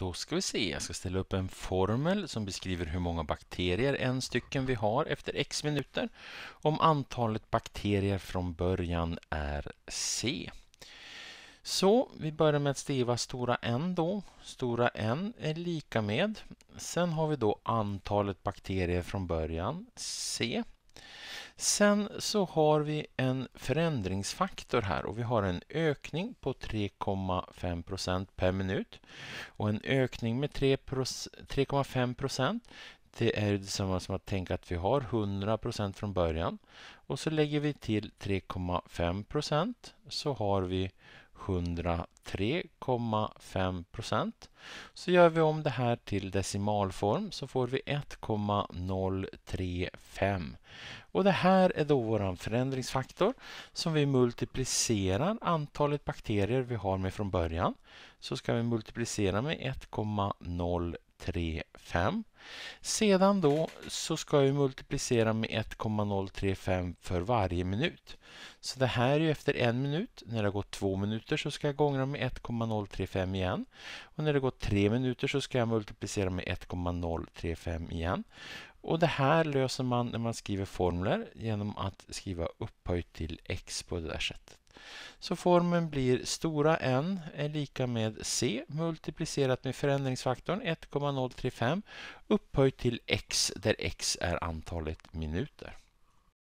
Då ska vi se, jag ska ställa upp en formel som beskriver hur många bakterier en stycken vi har efter x minuter. Om antalet bakterier från början är C. Så vi börjar med att skriva stora N då. Stora N är lika med. Sen har vi då antalet bakterier från början, C. Sen så har vi en förändringsfaktor här och vi har en ökning på 3,5 per minut. Och en ökning med 3,5 det är detsamma som att tänka att vi har 100 från början. Och så lägger vi till 3,5 så har vi 100 3,5 procent. Så gör vi om det här till decimalform så får vi 1,035. Och det här är då vår förändringsfaktor som vi multiplicerar antalet bakterier vi har med från början. Så ska vi multiplicera med 1,035 3, 5. Sedan då så ska vi multiplicera med 1,035 för varje minut. Så det här är efter en minut. När det har gått två minuter så ska jag gångra med 1,035 igen. Och när det gått tre minuter så ska jag multiplicera med 1,035 igen. Och det här löser man när man skriver formler genom att skriva upphöjt till x på det där sättet. Så formeln blir stora N är lika med C multiplicerat med förändringsfaktorn 1,035 upphöjt till X där X är antalet minuter.